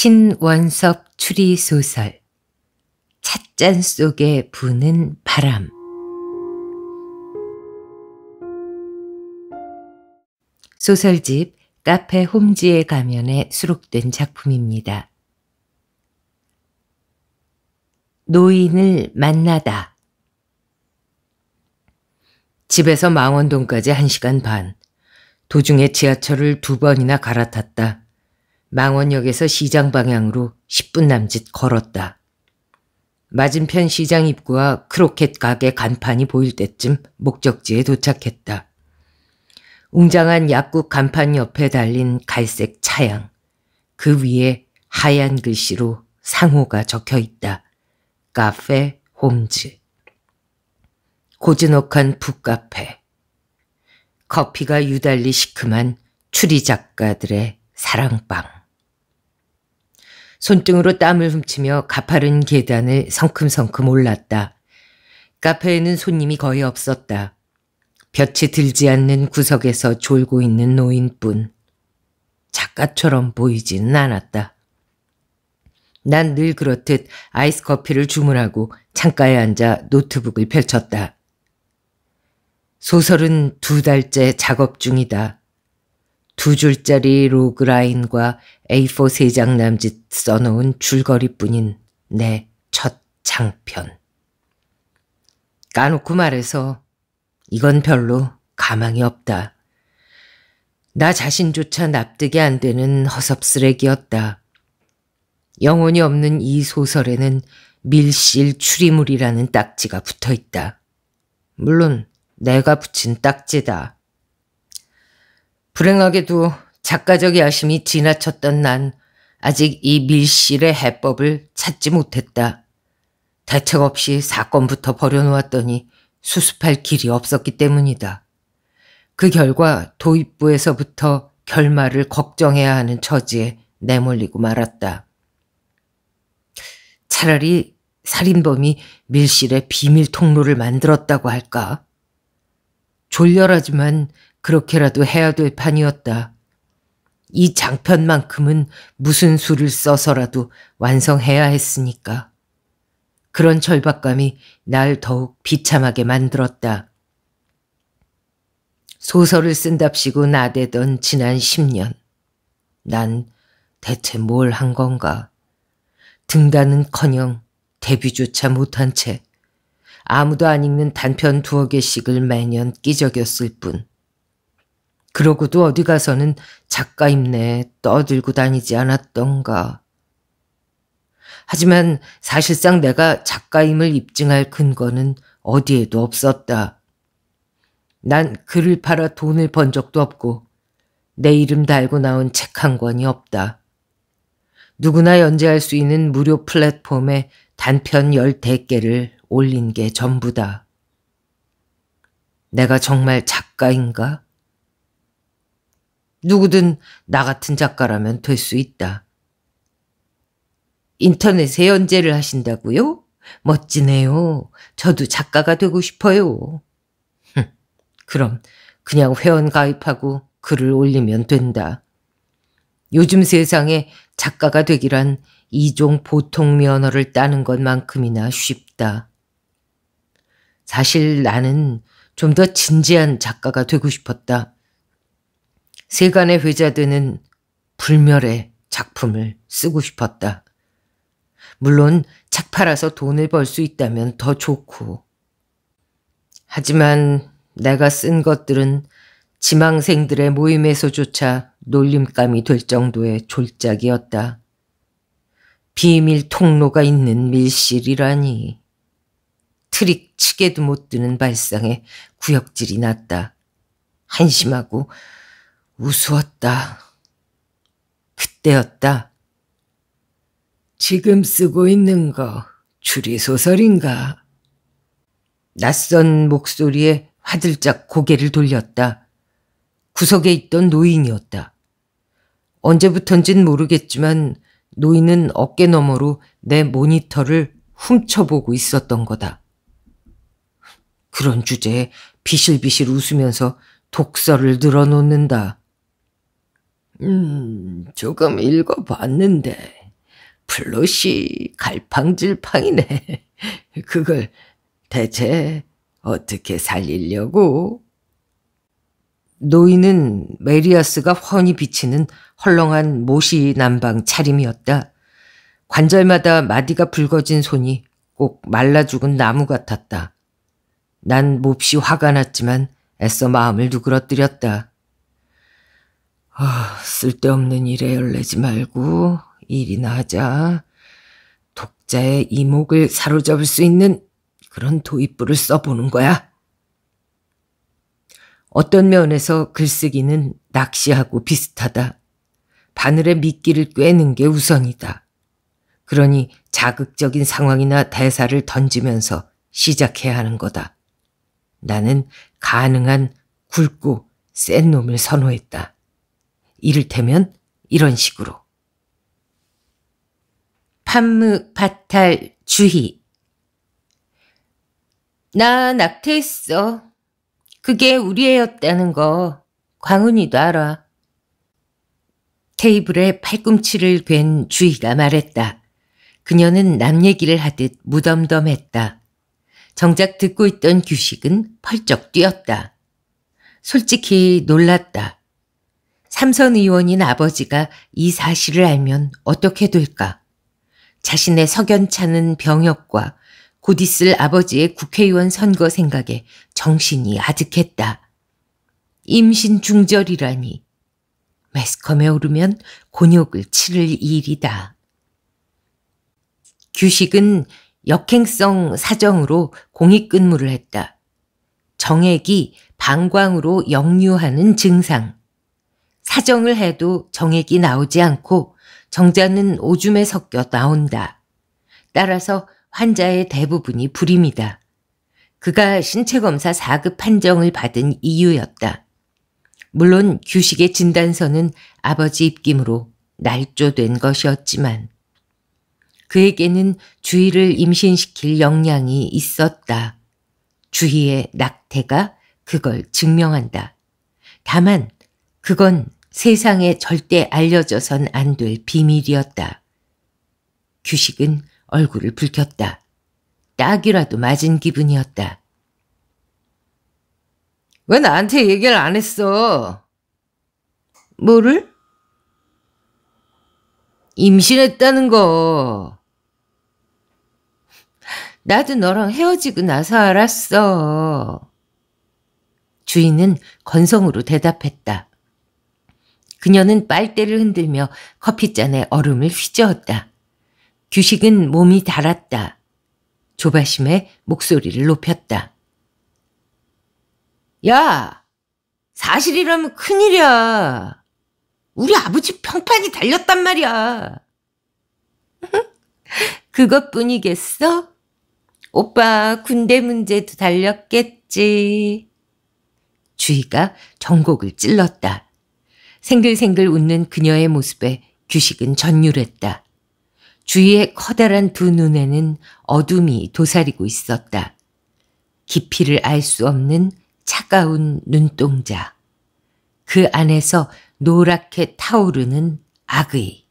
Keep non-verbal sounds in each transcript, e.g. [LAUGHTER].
신원섭 추리소설 찻잔 속에 부는 바람 소설집 카페 홈지의 가면에 수록된 작품입니다. 노인을 만나다 집에서 망원동까지 1시간 반 도중에 지하철을 두 번이나 갈아탔다. 망원역에서 시장 방향으로 10분 남짓 걸었다. 맞은편 시장 입구와 크로켓 가게 간판이 보일 때쯤 목적지에 도착했다. 웅장한 약국 간판 옆에 달린 갈색 차양. 그 위에 하얀 글씨로 상호가 적혀 있다. 카페 홈즈. 고즈넉한 북카페. 커피가 유달리 시큼한 추리 작가들의 사랑방. 손등으로 땀을 훔치며 가파른 계단을 성큼성큼 올랐다. 카페에는 손님이 거의 없었다. 볕이 들지 않는 구석에서 졸고 있는 노인뿐. 작가처럼 보이지는 않았다. 난 늘 그렇듯 아이스 커피를 주문하고 창가에 앉아 노트북을 펼쳤다. 소설은 두 달째 작업 중이다. 두 줄짜리 로그라인과 A4 세 장 남짓 써놓은 줄거리뿐인 내 첫 장편. 까놓고 말해서 이건 별로 가망이 없다. 나 자신조차 납득이 안 되는 허섭쓰레기였다. 영혼이 없는 이 소설에는 밀실 추리물이라는 딱지가 붙어 있다. 물론 내가 붙인 딱지다. 불행하게도 작가적 야심이 지나쳤던 난 아직 이 밀실의 해법을 찾지 못했다. 대책 없이 사건부터 버려놓았더니 수습할 길이 없었기 때문이다. 그 결과 도입부에서부터 결말을 걱정해야 하는 처지에 내몰리고 말았다. 차라리 살인범이 밀실에 비밀 통로를 만들었다고 할까? 졸렬하지만 그렇게라도 해야 될 판이었다. 이 장편만큼은 무슨 수를 써서라도 완성해야 했으니까. 그런 절박감이 날 더욱 비참하게 만들었다. 소설을 쓴답시고 나대던 지난 10년. 난 대체 뭘 한 건가. 등단은커녕 데뷔조차 못한 채 아무도 안 읽는 단편 두어 개씩을 매년 끼적였을 뿐. 그러고도 어디 가서는 작가 임내에 떠들고 다니지 않았던가. 하지만 사실상 내가 작가임을 입증할 근거는 어디에도 없었다. 난 글을 팔아 돈을 번 적도 없고 내 이름 달고 나온 책 한 권이 없다. 누구나 연재할 수 있는 무료 플랫폼에 단편 열4개를 올린 게 전부다. 내가 정말 작가인가? 누구든 나 같은 작가라면 될 수 있다. 인터넷에 연재를 하신다고요? 멋지네요. 저도 작가가 되고 싶어요. 그럼 그냥 회원 가입하고 글을 올리면 된다. 요즘 세상에 작가가 되기란 이종 보통 면허를 따는 것만큼이나 쉽다. 사실 나는 좀 더 진지한 작가가 되고 싶었다. 세간의 회자되는 불멸의 작품을 쓰고 싶었다. 물론 책 팔아서 돈을 벌 수 있다면 더 좋고. 하지만 내가 쓴 것들은 지망생들의 모임에서조차 놀림감이 될 정도의 졸작이었다. 비밀 통로가 있는 밀실이라니. 트릭 치게도 못 드는 발상에 구역질이 났다. 한심하고 우스웠다. 그때였다. 지금 쓰고 있는 거 추리소설인가? 낯선 목소리에 화들짝 고개를 돌렸다. 구석에 있던 노인이었다. 언제부턴진 모르겠지만 노인은 어깨 너머로 내 모니터를 훔쳐보고 있었던 거다. 그런 주제에 비실비실 웃으면서 독서를 늘어놓는다. 음, 조금 읽어봤는데, 플롯이 갈팡질팡이네. [LAUGHS] 그걸 대체 어떻게 살리려고? 노인은 메리아스가 훤히 비치는 헐렁한 모시 난방 차림이었다. 관절마다 마디가 붉어진 손이 꼭 말라 죽은 나무 같았다. 난 몹시 화가 났지만 애써 마음을 누그러뜨렸다. 아, 쓸데없는 일에 열내지 말고 일이나 하자. 독자의 이목을 사로잡을 수 있는 그런 도입부를 써보는 거야. 어떤 면에서 글쓰기는 낚시하고 비슷하다. 바늘에 미끼를 꿰는 게 우선이다. 그러니 자극적인 상황이나 대사를 던지면서 시작해야 하는 거다. 나는 가능한 굵고 센 놈을 선호했다. 이를테면 이런 식으로. 판무 파탈 주희 나 낙태했어. 그게 우리 애였다는 거 광훈이도 알아. 테이블에 팔꿈치를 괸 주희가 말했다. 그녀는 남 얘기를 하듯 무덤덤했다. 정작 듣고 있던 규식은 펄쩍 뛰었다. 솔직히 놀랐다. 삼선 의원인 아버지가 이 사실을 알면 어떻게 될까? 자신의 석연찮은 병역과 곧 있을 아버지의 국회의원 선거 생각에 정신이 아득했다. 임신 중절이라니. 매스컴에 오르면 곤욕을 치를 일이다. 규식은 역행성 사정으로 공익근무를 했다. 정액이 방광으로 역류하는 증상. 사정을 해도 정액이 나오지 않고 정자는 오줌에 섞여 나온다. 따라서 환자의 대부분이 불입니다 그가 신체검사 4급 판정을 받은 이유였다. 물론 규식의 진단서는 아버지 입김으로 날조된 것이었지만 그에게는 주의를 임신시킬 역량이 있었다. 주희의 낙태가 그걸 증명한다. 다만 그건 세상에 절대 알려져선 안 될 비밀이었다. 규식은 얼굴을 붉혔다. 딱이라도 맞은 기분이었다. 왜 나한테 얘기를 안 했어? 뭐를? 임신했다는 거. 나도 너랑 헤어지고 나서 알았어. 주인은 건성으로 대답했다. 그녀는 빨대를 흔들며 커피잔에 얼음을 휘저었다. 규식은 몸이 달았다. 조바심에 목소리를 높였다. 야! 사실이라면 큰일이야. 우리 아버지 평판이 달렸단 말이야. [LAUGHS] 그것뿐이겠어? 오빠 군대 문제도 달렸겠지. 주희가 정곡을 찔렀다. 생글생글 웃는 그녀의 모습에 규식은 전율했다. 주위의 커다란 두 눈에는 어둠이 도사리고 있었다. 깊이를 알 수 없는 차가운 눈동자. 그 안에서 노랗게 타오르는 악의.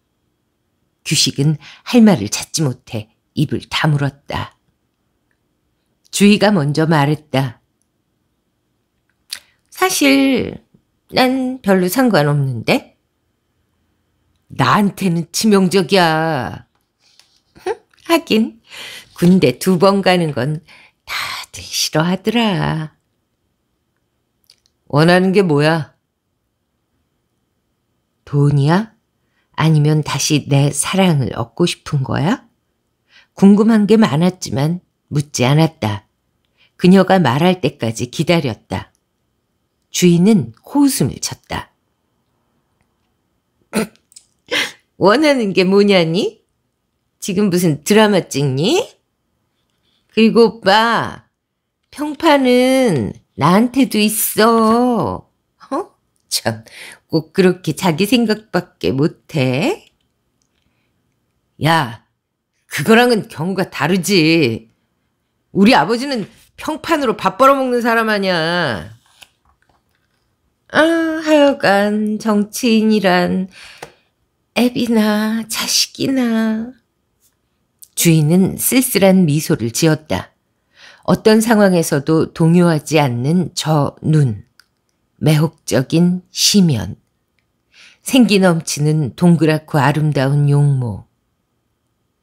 규식은 할 말을 찾지 못해 입을 다물었다. 주희가 먼저 말했다. 사실 난 별로 상관없는데. 나한테는 치명적이야. 하긴 군대 두 번 가는 건 다들 싫어하더라. 원하는 게 뭐야? 돈이야? 아니면 다시 내 사랑을 얻고 싶은 거야? 궁금한 게 많았지만 묻지 않았다. 그녀가 말할 때까지 기다렸다. 주인은 호웃음을 쳤다. [CLEARS THROAT] 원하는 게 뭐냐니? 지금 무슨 드라마 찍니? 그리고 오빠, 평판은 나한테도 있어. 어? 참, 꼭 그렇게 자기 생각밖에 못해? 야, 그거랑은 경우가 다르지. 우리 아버지는 평판으로 밥 벌어먹는 사람 아니야. 아, 하여간 정치인이란 애비나 자식이나 주인은 쓸쓸한 미소를 지었다. 어떤 상황에서도 동요하지 않는 저 눈, 매혹적인 시면, 생기 넘치는 동그랗고 아름다운 용모,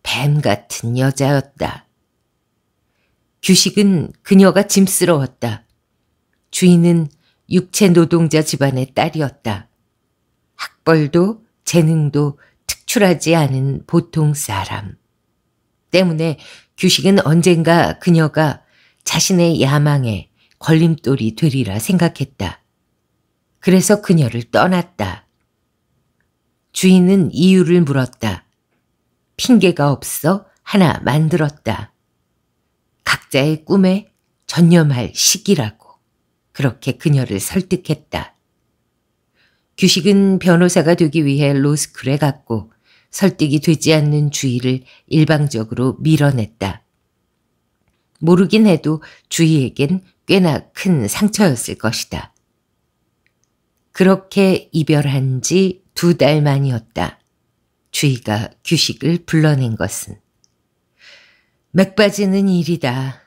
뱀 같은 여자였다. 규식은 그녀가 짐스러웠다. 주인은 육체 노동자 집안의 딸이었다. 학벌도 재능도 특출하지 않은 보통 사람. 때문에 규식은 언젠가 그녀가 자신의 야망에 걸림돌이 되리라 생각했다. 그래서 그녀를 떠났다. 주인은 이유를 물었다. 핑계가 없어 하나 만들었다. 각자의 꿈에 전념할 시기라고. 그렇게 그녀를 설득했다. 규식은 변호사가 되기 위해 로스쿨에 갔고 설득이 되지 않는 주의를 일방적으로 밀어냈다. 모르긴 해도 주희에겐 꽤나 큰 상처였을 것이다. 그렇게 이별한 지 두 달 만이었다. 주희가 규식을 불러낸 것은. 맥빠지는 일이다.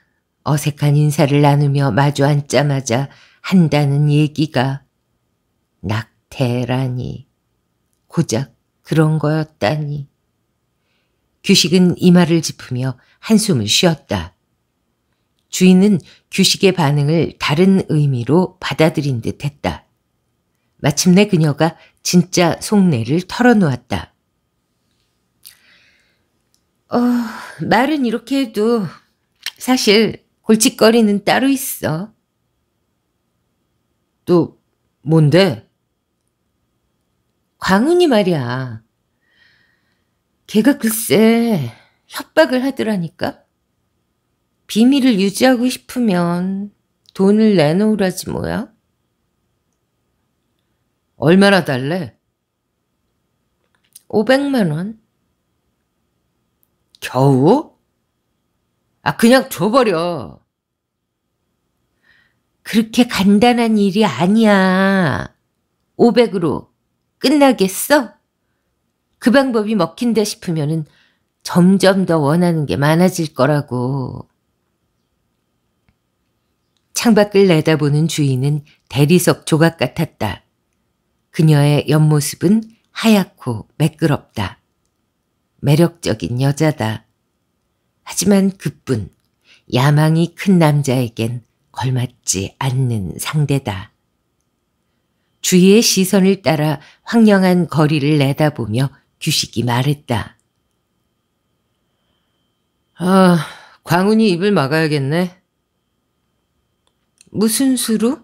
어색한 인사를 나누며 마주 앉자마자 한다는 얘기가 낙태라니 고작 그런 거였다니 규식은 이마를 짚으며 한숨을 쉬었다. 주인은 규식의 반응을 다른 의미로 받아들인 듯 했다. 마침내 그녀가 진짜 속내를 털어놓았다. 어, 말은 이렇게 해도 사실 골칫거리는 따로 있어. 또 뭔데? 광훈이 말이야. 걔가 글쎄 협박을 하더라니까. 비밀을 유지하고 싶으면 돈을 내놓으라지 뭐야. 얼마나 달래? 500만 원. 겨우? 아, 그냥 줘버려. 그렇게 간단한 일이 아니야. 500으로 끝나겠어? 그 방법이 먹힌다 싶으면은 점점 더 원하는 게 많아질 거라고. 창밖을 내다보는 주인은 대리석 조각 같았다. 그녀의 옆모습은 하얗고 매끄럽다. 매력적인 여자다. 하지만 그뿐 야망이 큰 남자에겐 걸맞지 않는 상대다. 주위의 시선을 따라 황량한 거리를 내다보며 규식이 말했다. 아, 광훈이 입을 막아야겠네. 무슨 수로?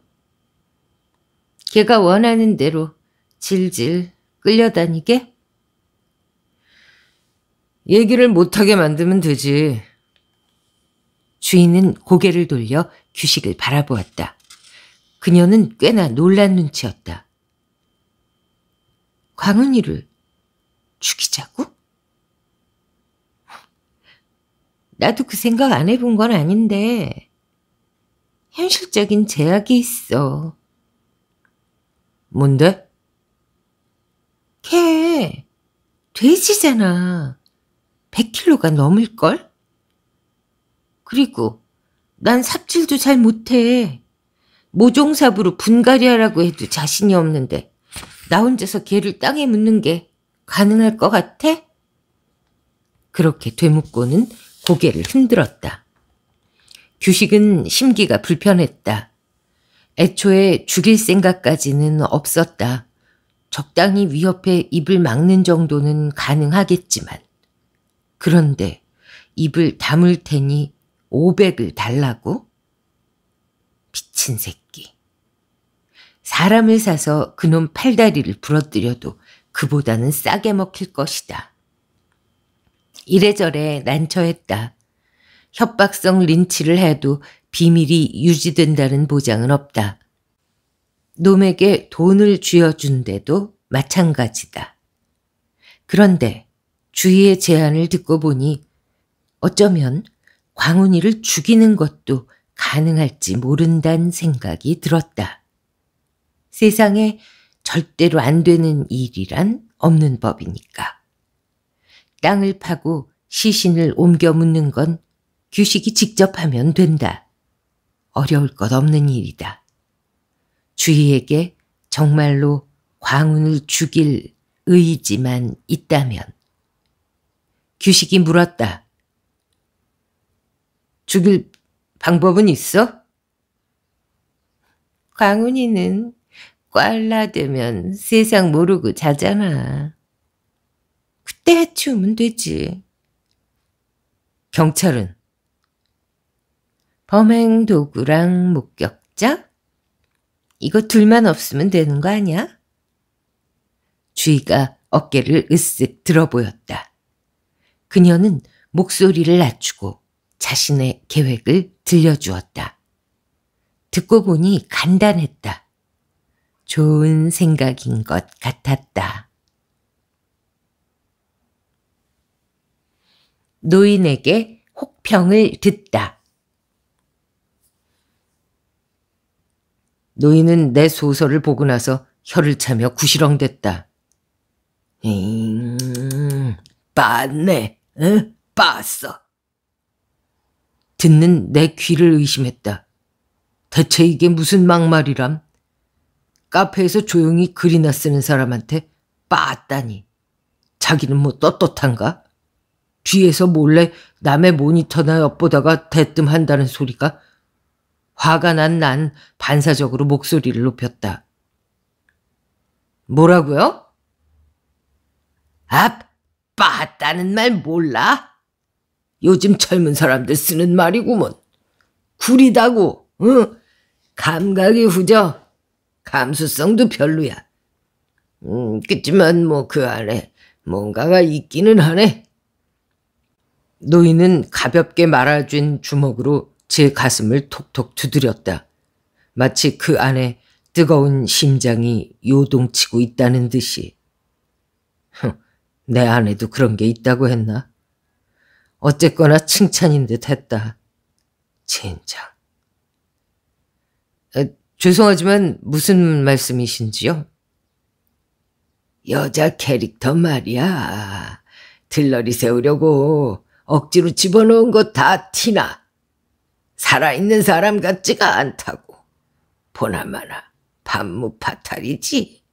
걔가 원하는 대로 질질 끌려다니게? 얘기를 못하게 만들면 되지. 주인은 고개를 돌려 규식을 바라보았다. 그녀는 꽤나 놀란 눈치였다. 광은이를 죽이자고? 나도 그 생각 안 해본 건 아닌데 현실적인 제약이 있어. 뭔데? 걔 돼지잖아. 100킬로가 넘을걸? 그리고 난 삽질도 잘 못해. 모종삽으로 분갈이하라고 해도 자신이 없는데 나 혼자서 개를 땅에 묻는 게 가능할 것 같아? 그렇게 되묻고는 고개를 흔들었다. 규식은 심기가 불편했다. 애초에 죽일 생각까지는 없었다. 적당히 위협해 입을 막는 정도는 가능하겠지만. 그런데 입을 다물 테니 500을 달라고? 미친 새끼. 사람을 사서 그놈 팔다리를 부러뜨려도 그보다는 싸게 먹힐 것이다. 이래저래 난처했다. 협박성 린치를 해도 비밀이 유지된다는 보장은 없다. 놈에게 돈을 쥐어준데도 마찬가지다. 그런데 주희의 제안을 듣고 보니 어쩌면 광운이를 죽이는 것도 가능할지 모른다는 생각이 들었다. 세상에 절대로 안 되는 일이란 없는 법이니까. 땅을 파고 시신을 옮겨 묻는 건 규식이 직접 하면 된다. 어려울 것 없는 일이다. 주희에게 정말로 광운을 죽일 의지만 있다면 규식이 물었다. 죽일 방법은 있어? 광훈이는 꽐라되면 세상 모르고 자잖아. 그때 해치우면 되지. 경찰은 범행 도구랑 목격자? 이거 둘만 없으면 되는 거 아니야? 주희가 어깨를 으쓱 들어 보였다. 그녀는 목소리를 낮추고 자신의 계획을 들려주었다. 듣고 보니 간단했다. 좋은 생각인 것 같았다. 노인에게 혹평을 듣다. 노인은 내 소설을 보고 나서 혀를 차며 구시렁댔다. 잉, 빠네 응? 빠았어. 듣는 내 귀를 의심했다. 대체 이게 무슨 막말이람? 카페에서 조용히 글이나 쓰는 사람한테 빠았다니. 자기는 뭐 떳떳한가? 뒤에서 몰래 남의 모니터나 엿보다가 대뜸 한다는 소리가 화가 난 난 반사적으로 목소리를 높였다. 뭐라고요? 앞 빠았다는 말 몰라? 요즘 젊은 사람들 쓰는 말이구먼. 구리다고, 응? 감각이 후져. 감수성도 별로야. 음, 그치만 뭐 그 안에 뭔가가 있기는 하네. 노인은 가볍게 말아준 주먹으로 제 가슴을 톡톡 두드렸다. 마치 그 안에 뜨거운 심장이 요동치고 있다는 듯이. 흥, 내 안에도 그런 게 있다고 했나? 어쨌거나 칭찬인 듯 했다. 젠장. 죄송하지만 무슨 말씀이신지요? 여자 캐릭터 말이야. 들러리 세우려고 억지로 집어넣은 거다 티나. 살아있는 사람 같지가 않다고. 보나마나 반무파탈이지.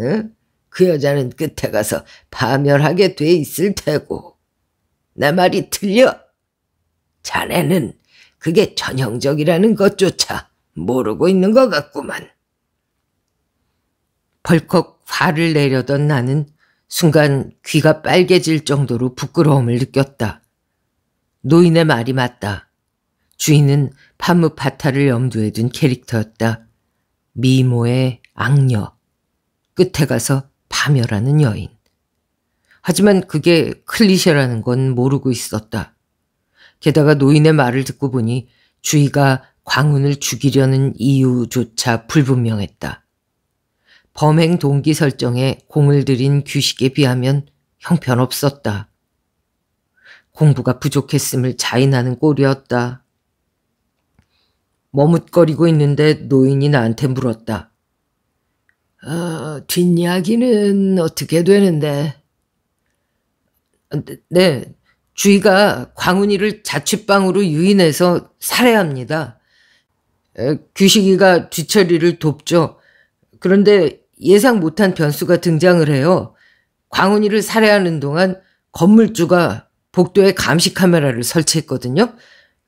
응? 그 여자는 끝에 가서 파멸하게 돼 있을 테고. 내 말이 틀려? 자네는 그게 전형적이라는 것조차 모르고 있는 것 같구만. 벌컥 화를 내려던 나는 순간 귀가 빨개질 정도로 부끄러움을 느꼈다. 노인의 말이 맞다. 주인은 파무파타를 염두에 둔 캐릭터였다. 미모의 악녀. 끝에 가서 파멸하는 여인. 하지만 그게 클리셰라는 건 모르고 있었다. 게다가 노인의 말을 듣고 보니 주희가 광운을 죽이려는 이유조차 불분명했다. 범행 동기 설정에 공을 들인 규식에 비하면 형편없었다. 공부가 부족했음을 자인하는 꼴이었다. 머뭇거리고 있는데 노인이 나한테 물었다. 어, 뒷이야기는 어떻게 되는데? 네, 네, 주희가 광훈이를 자취방으로 유인해서 살해합니다. 규식이가 뒤처리를 돕죠. 그런데 예상 못한 변수가 등장을 해요. 광훈이를 살해하는 동안 건물주가 복도에 감시 카메라를 설치했거든요.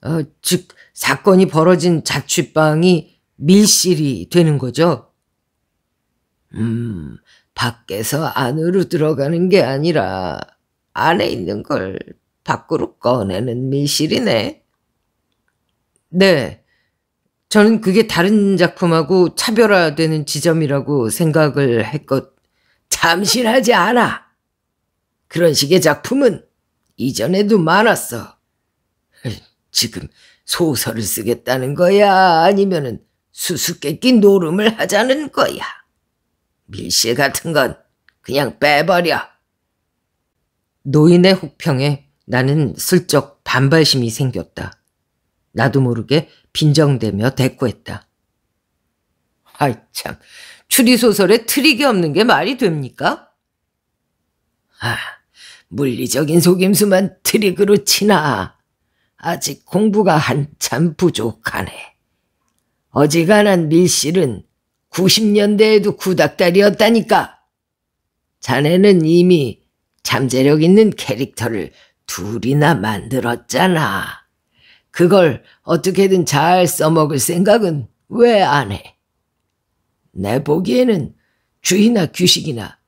어, 즉 사건이 벌어진 자취방이 밀실이 되는 거죠. 음, 밖에서 안으로 들어가는 게 아니라 안에 있는 걸 밖으로 꺼내는 미실이네 네. 저는 그게 다른 작품하고 차별화되는 지점이라고 생각을 했고 참신하지 않아. 그런 식의 작품은 이전에도 많았어. 지금 소설을 쓰겠다는 거야? 아니면 수수께끼 노름을 하자는 거야? 밀실 같은 건 그냥 빼버려. 노인의 혹평에 나는 슬쩍 반발심이 생겼다. 나도 모르게 빈정대며 대꾸했다. 아이 참, 추리소설에 트릭이 없는 게 말이 됩니까? 아, 물리적인 속임수만 트릭으로 치나. 아직 공부가 한참 부족하네. 어지간한 밀실은 90년대에도 구닥다리였다니까. 자네는 이미 잠재력 있는 캐릭터를 둘이나 만들었잖아. 그걸 어떻게든 잘 써먹을 생각은 왜 안 해? 내 보기에는 주희나 규식이나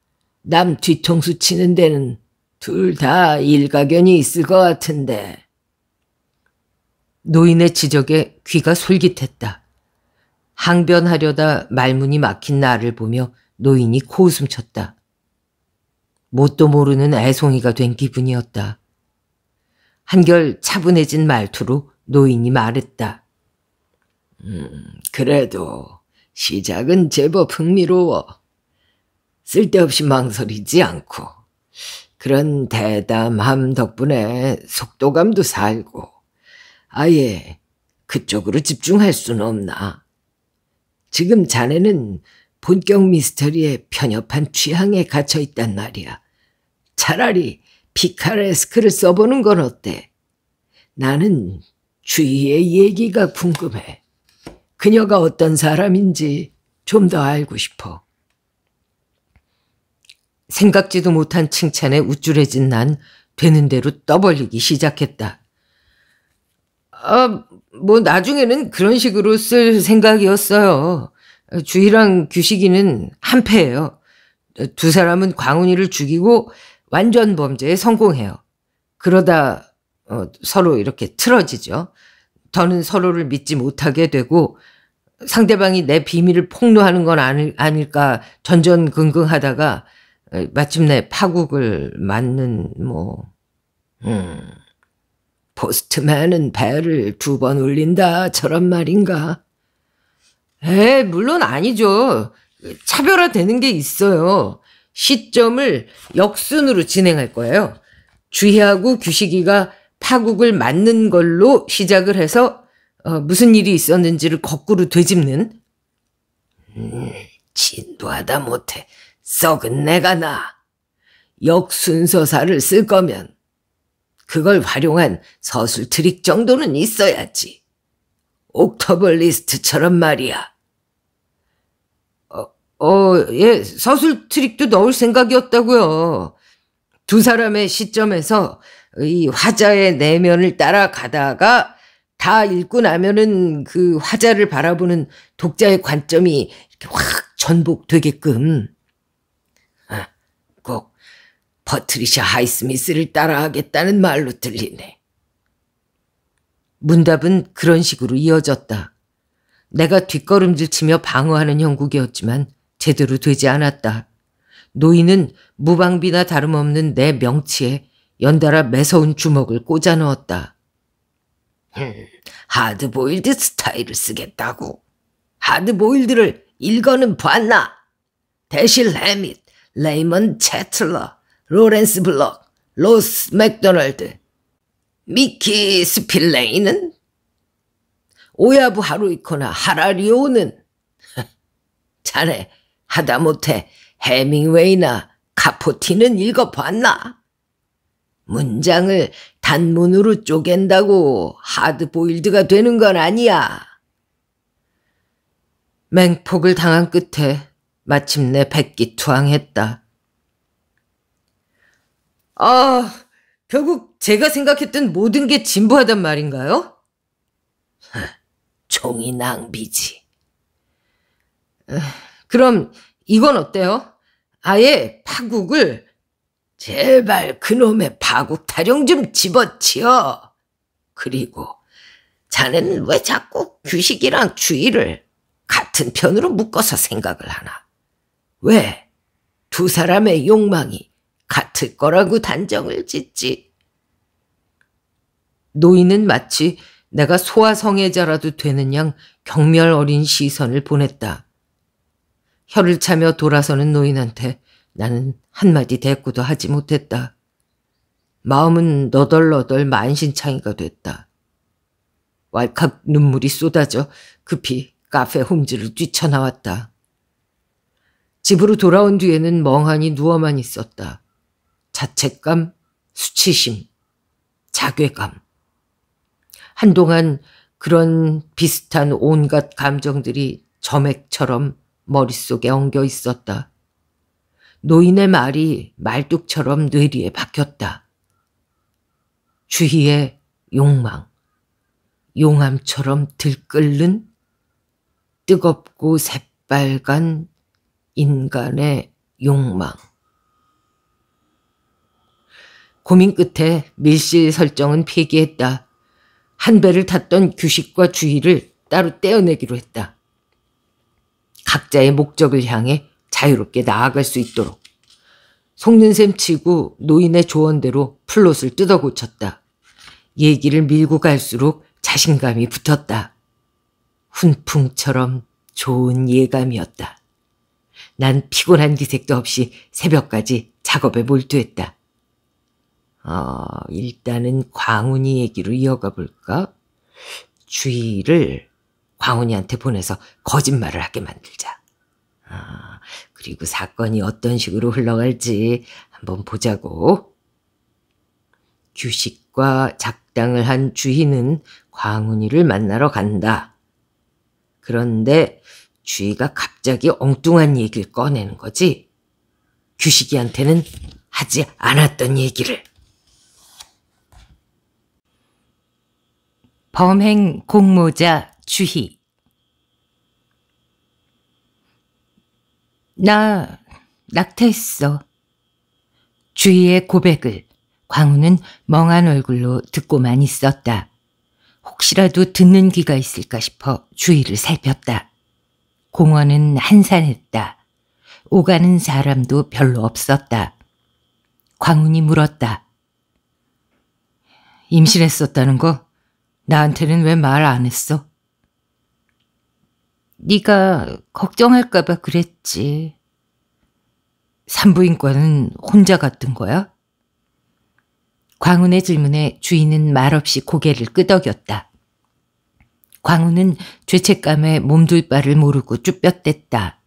남 뒤통수 치는 데는 둘 다 일가견이 있을 것 같은데. 노인의 지적에 귀가 솔깃했다. 항변하려다 말문이 막힌 나를 보며 노인이 코웃음 쳤다. 뭣도 모르는 애송이가 된 기분이었다. 한결 차분해진 말투로 노인이 말했다. 음, 그래도 시작은 제법 흥미로워. 쓸데없이 망설이지 않고 그런 대담함 덕분에 속도감도 살고 아예 그쪽으로 집중할 수는 없나. 지금 자네는 본격 미스터리에 편협한 취향에 갇혀 있단 말이야. 차라리 피카레스크를 써보는 건 어때? 나는 주희의 얘기가 궁금해. 그녀가 어떤 사람인지 좀 더 알고 싶어. 생각지도 못한 칭찬에 우쭐해진 난 되는 대로 떠벌리기 시작했다. 아, 뭐 나중에는 그런 식으로 쓸 생각이었어요. 주희랑 규식이는 한패예요. 두 사람은 광훈이를 죽이고 완전 범죄에 성공해요. 그러다 어, 서로 이렇게 틀어지죠. 더는 서로를 믿지 못하게 되고 상대방이 내 비밀을 폭로하는 건 아니, 아닐까 전전긍긍하다가 마침내 파국을 맞는 뭐 음. 포스트맨은 배를 두 번 울린다처럼 말인가? 에, 물론 아니죠. 차별화되는 게 있어요. 시점을 역순으로 진행할 거예요. 주희하고 규식이가 파국을 맞는 걸로 시작을 해서 어, 무슨 일이 있었는지를 거꾸로 되짚는 음, 진도하다 못해 썩은 내가 나 역순서사를 쓸 거면 그걸 활용한 서술 트릭 정도는 있어야지. 옥터블 리스트처럼 말이야. 어, 어, 예, 서술 트릭도 넣을 생각이었다고요. 두 사람의 시점에서 이 화자의 내면을 따라가다가 다 읽고 나면은 그 화자를 바라보는 독자의 관점이 이렇게 확 전복되게끔 아, 꼭 퍼트리샤 하이스미스를 따라하겠다는 말로 들리네. 문답은 그런 식으로 이어졌다. 내가 뒷걸음질 치며 방어하는 형국이었지만 제대로 되지 않았다. 노인은 무방비나 다름없는 내 명치에 연달아 매서운 주먹을 꽂아 넣었다. 하드보일드 스타일을 쓰겠다고. 하드보일드를 일거는 봤나? 대실 해밋, 레이먼 채틀러, 로렌스 블럭, 로스 맥도널드, 미키 스필레이는? 오야부 하루이코나 하라리오는? [LAUGHS] 자네 하다못해 해밍웨이나 카포티는 읽어봤나? 문장을 단문으로 쪼갠다고 하드보일드가 되는 건 아니야. 맹폭을 당한 끝에 마침내 백기투항했다. 아, 결국 제가 생각했던 모든 게 진부하단 말인가요? [LAUGHS] 종이 낭비지. 그럼 이건 어때요? 아예 파국을 제발 그놈의 파국 타령 좀 집어치워. 그리고 자넨왜 자꾸 규식이랑 주의를 같은 편으로 묶어서 생각을 하나? 왜 두 사람의 욕망이 같을 거라고 단정을 짓지. 노인은 마치 내가 소아성애자라도 되는 양 경멸 어린 시선을 보냈다. 혀를 차며 돌아서는 노인한테 나는 한마디 대꾸도 하지 못했다. 마음은 너덜너덜 만신창이가 됐다. 왈칵 눈물이 쏟아져 급히 카페 홈즈를 뛰쳐나왔다. 집으로 돌아온 뒤에는 멍하니 누워만 있었다. 자책감, 수치심, 자괴감. 한동안 그런 비슷한 온갖 감정들이 점액처럼 머릿속에 엉겨 있었다. 노인의 말이 말뚝처럼 뇌리에 박혔다. 주희의 욕망, 용암처럼 들끓는 뜨겁고 새빨간 인간의 욕망. 고민 끝에 밀실 설정은 폐기했다. 한 배를 탔던 규식과 주의를 따로 떼어내기로 했다. 각자의 목적을 향해 자유롭게 나아갈 수 있도록 속는 셈 치고 노인의 조언대로 플롯을 뜯어 고쳤다. 얘기를 밀고 갈수록 자신감이 붙었다. 훈풍처럼 좋은 예감이었다. 난 피곤한 기색도 없이 새벽까지 작업에 몰두했다. 어, 일단은 광훈이 얘기로 이어가 볼까? 주희를 광훈이한테 보내서 거짓말을 하게 만들자. 아, 그리고 사건이 어떤 식으로 흘러갈지 한번 보자고. 규식과 작당을 한 주희는 광훈이를 만나러 간다. 그런데 주희가 갑자기 엉뚱한 얘기를 꺼내는 거지. 규식이한테는 하지 않았던 얘기를. 범행 공모자 주희 나 낙태했어. 주희의 고백을 광우는 멍한 얼굴로 듣고만 있었다. 혹시라도 듣는 귀가 있을까 싶어 주위를 살폈다. 공원은 한산했다. 오가는 사람도 별로 없었다. 광운이 물었다. 임신했었다는 거? 나한테는 왜 말 안 했어? 네가 걱정할까 봐 그랬지. 산부인과는 혼자 갔던 거야? 광운의 질문에 주인은 말없이 고개를 끄덕였다. 광운은 죄책감에 몸둘 바를 모르고 쭈뼛댔다.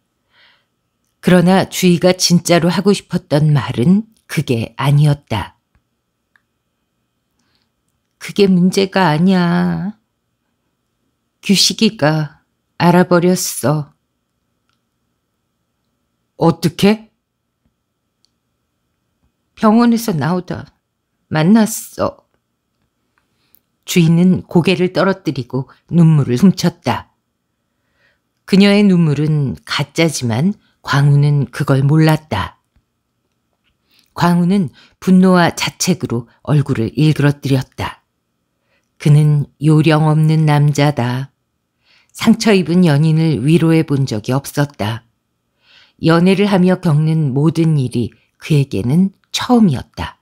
그러나 주희가 진짜로 하고 싶었던 말은 그게 아니었다. 그게 문제가 아니야. 규식이가 알아버렸어. 어떻게? 병원에서 나오다 만났어. 주인은 고개를 떨어뜨리고 눈물을 훔쳤다. 그녀의 눈물은 가짜지만 광우는 그걸 몰랐다. 광우는 분노와 자책으로 얼굴을 일그러뜨렸다. 그는 요령 없는 남자다. 상처 입은 연인을 위로해 본 적이 없었다. 연애를 하며 겪는 모든 일이 그에게는 처음이었다.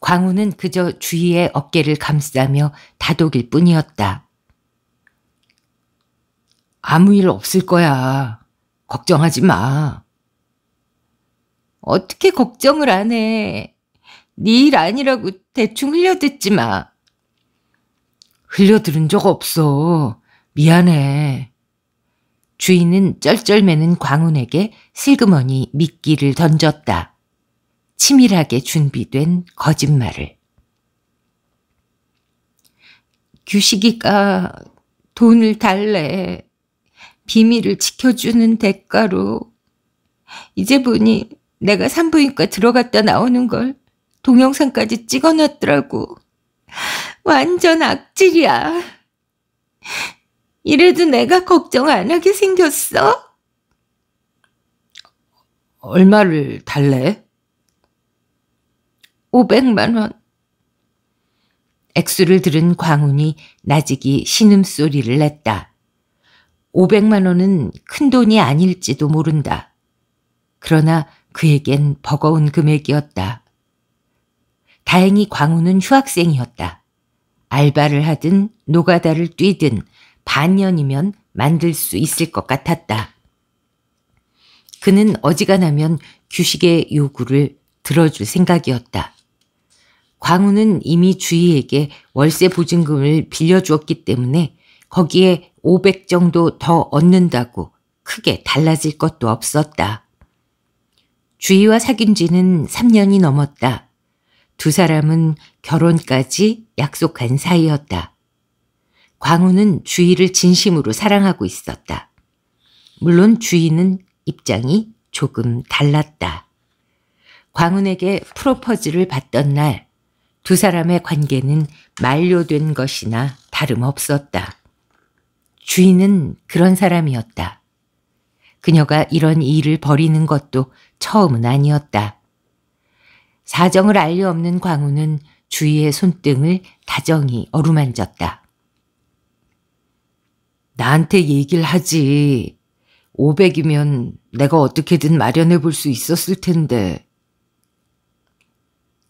광우는 그저 주위의 어깨를 감싸며 다독일 뿐이었다. 아무 일 없을 거야. 걱정하지 마. 어떻게 걱정을 안 해. 네 일 아니라고 대충 흘려듣지 마. 흘려들은 적 없어. 미안해. 주인은 쩔쩔매는 광운에게 슬그머니 미끼를 던졌다. 치밀하게 준비된 거짓말을. 규식이가 돈을 달래. 비밀을 지켜주는 대가로. 이제 보니 내가 산부인과 들어갔다 나오는 걸 동영상까지 찍어놨더라고. 완전 악질이야. 이래도 내가 걱정 안 하게 생겼어? 얼마를 달래? 500만 원. 액수를 들은 광훈이 나직이 신음소리를 냈다. 500만 원은 큰 돈이 아닐지도 모른다. 그러나 그에겐 버거운 금액이었다. 다행히 광우은 휴학생이었다. 알바를 하든 노가다를 뛰든 반년이면 만들 수 있을 것 같았다. 그는 어지간하면 규식의 요구를 들어줄 생각이었다. 광우는 이미 주희에게 월세 보증금을 빌려주었기 때문에 거기에 500 정도 더 얻는다고 크게 달라질 것도 없었다. 주희와 사귄 지는 3년이 넘었다. 두 사람은 결혼까지 약속한 사이였다. 광우는 주희를 진심으로 사랑하고 있었다. 물론 주희는 입장이 조금 달랐다. 광운에게 프로포즈를 받던 날 두 사람의 관계는 만료된 것이나 다름없었다. 주인은 그런 사람이었다. 그녀가 이런 일을 벌이는 것도 처음은 아니었다. 사정을 알리 없는 광우는 주위의 손등을 다정히 어루만졌다. 나한테 얘기를 하지. 500이면 내가 어떻게든 마련해 볼 수 있었을 텐데.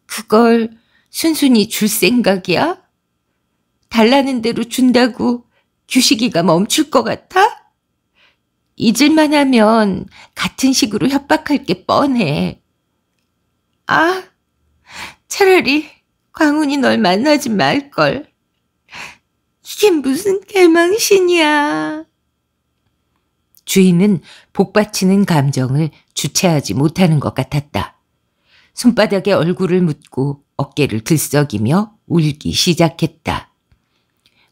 그걸 순순히 줄 생각이야? 달라는 대로 준다고 규식이가 멈출 것 같아? 잊을만 하면 같은 식으로 협박할 게 뻔해. 아, 차라리 광훈이 널 만나지 말걸. 이게 무슨 개망신이야. 주인은 복받치는 감정을 주체하지 못하는 것 같았다. 손바닥에 얼굴을 묻고 어깨를 들썩이며 울기 시작했다.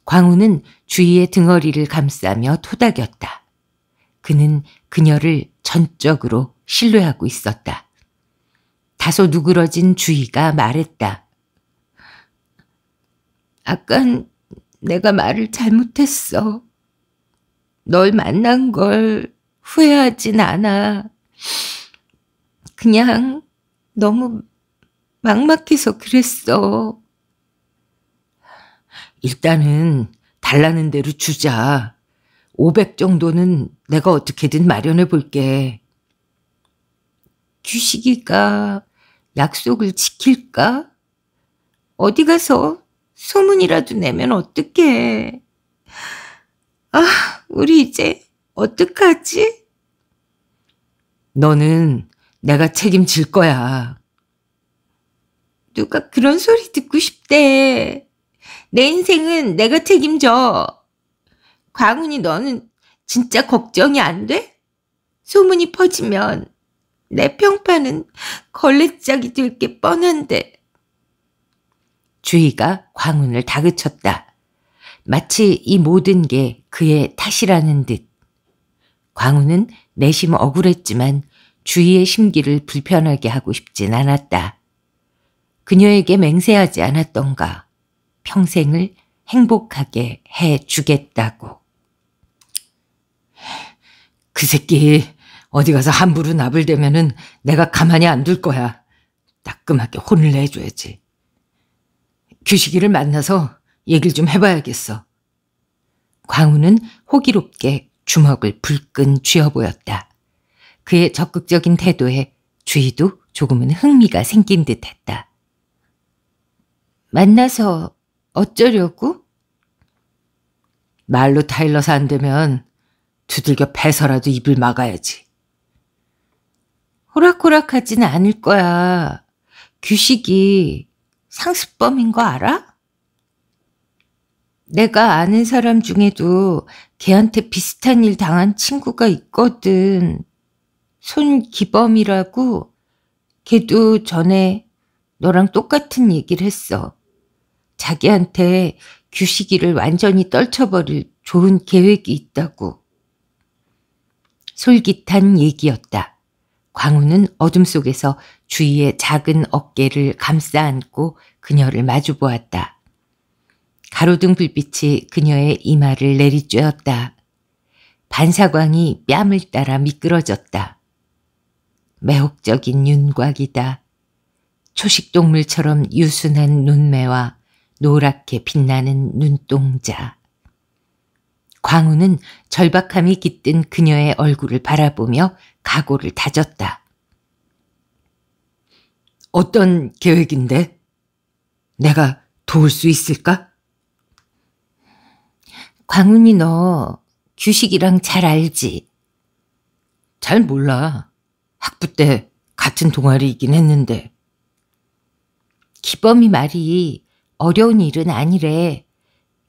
광우는 주희의 등어리를 감싸며 토닥였다. 그는 그녀를 전적으로 신뢰하고 있었다. 다소 누그러진 주희가 말했다. 아깐 내가 말을 잘못했어. 널 만난 걸 후회하진 않아. 그냥 너무 막막해서 그랬어. 일단은 달라는 대로 주자. 500 정도는 내가 어떻게든 마련해 볼게. 규식이가 약속을 지킬까? 어디 가서 소문이라도 내면 어떡해. 아, 우리 이제 어떡하지? 너는 내가 책임질 거야. 누가 그런 소리 듣고 싶대. 내 인생은 내가 책임져. 광훈이 너는 진짜 걱정이 안 돼? 소문이 퍼지면 내 평판은 걸레짝이 될 게 뻔한데. 주희가 광운을 다그쳤다. 마치 이 모든 게 그의 탓이라는 듯. 광운은 내심 억울했지만 주희의 심기를 불편하게 하고 싶진 않았다. 그녀에게 맹세하지 않았던가. 평생을 행복하게 해 주겠다고. 그 새끼 어디 가서 함부로 나불대면은 내가 가만히 안 둘 거야. 따끔하게 혼을 내줘야지. 규식이를 만나서 얘기를 좀 해봐야겠어. 광우는 호기롭게 주먹을 불끈 쥐어 보였다. 그의 적극적인 태도에 주희도 조금은 흥미가 생긴 듯했다. 만나서 어쩌려고? 말로 타일러서 안 되면 두들겨 패서라도 입을 막아야지. 호락호락하진 않을 거야. 규식이 상습범인 거 알아? 내가 아는 사람 중에도 걔한테 비슷한 일 당한 친구가 있거든. 손기범이라고 걔도 전에 너랑 똑같은 얘기를 했어. 자기한테 규식이를 완전히 떨쳐버릴 좋은 계획이 있다고. 솔깃한 얘기였다. 광우는 어둠 속에서 주위의 작은 어깨를 감싸 안고 그녀를 마주 보았다. 가로등 불빛이 그녀의 이마를 내리쬐었다. 반사광이 뺨을 따라 미끄러졌다. 매혹적인 윤곽이다. 초식동물처럼 유순한 눈매와 노랗게 빛나는 눈동자. 광우는 절박함이 깃든 그녀의 얼굴을 바라보며 각오를 다졌다. 어떤 계획인데? 내가 도울 수 있을까? 광훈이 너 규식이랑 잘 알지? 잘 몰라. 학부 때 같은 동아리이긴 했는데. 기범이 말이 어려운 일은 아니래.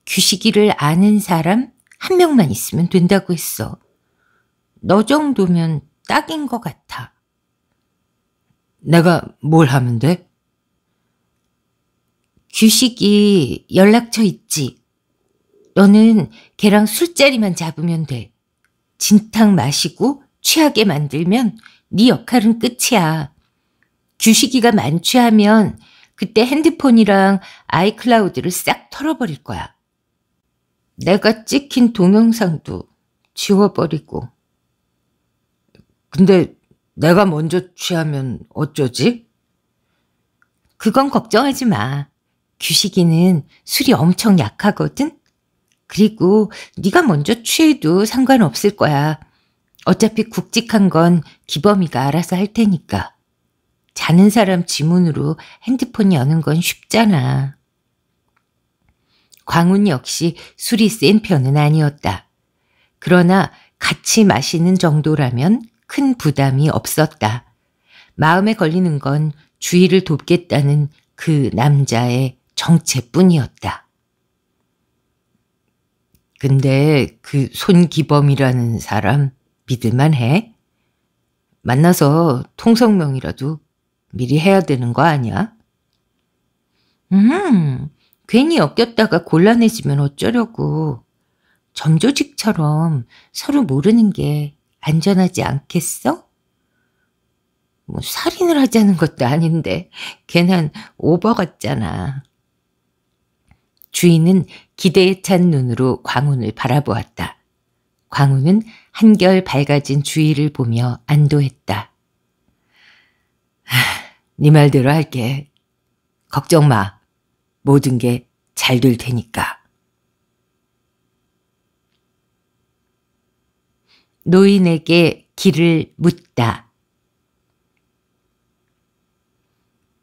규식이를 아는 사람, 한 명만 있으면 된다고 했어. 너 정도면 딱인 것 같아. 내가 뭘 하면 돼? 규식이 연락처 있지. 너는 걔랑 술자리만 잡으면 돼. 진탕 마시고 취하게 만들면 네 역할은 끝이야. 규식이가 만취하면 그때 핸드폰이랑 아이클라우드를 싹 털어버릴 거야. 내가 찍힌 동영상도 지워버리고. 근데 내가 먼저 취하면 어쩌지? 그건 걱정하지 마. 규식이는 술이 엄청 약하거든? 그리고 네가 먼저 취해도 상관없을 거야. 어차피 굵직한 건 기범이가 알아서 할 테니까. 자는 사람 지문으로 핸드폰 여는 건 쉽잖아. 광운 역시 술이 센 편은 아니었다. 그러나 같이 마시는 정도라면 큰 부담이 없었다. 마음에 걸리는 건 주의를 돕겠다는 그 남자의 정체뿐이었다. 근데 그 손기범이라는 사람 믿을만 해? 만나서 통성명이라도 미리 해야 되는 거 아니야? 음, 괜히 엮였다가 곤란해지면 어쩌려고. 점조직처럼 서로 모르는 게 안전하지 않겠어? 뭐 살인을 하자는 것도 아닌데 괜한 오버 같잖아. 주인은 기대에 찬 눈으로 광운을 바라보았다. 광운은 한결 밝아진 주위를 보며 안도했다. 하, 네 말대로 할게. 걱정 마. 모든 게 잘 될 테니까. 노인에게 길을 묻다.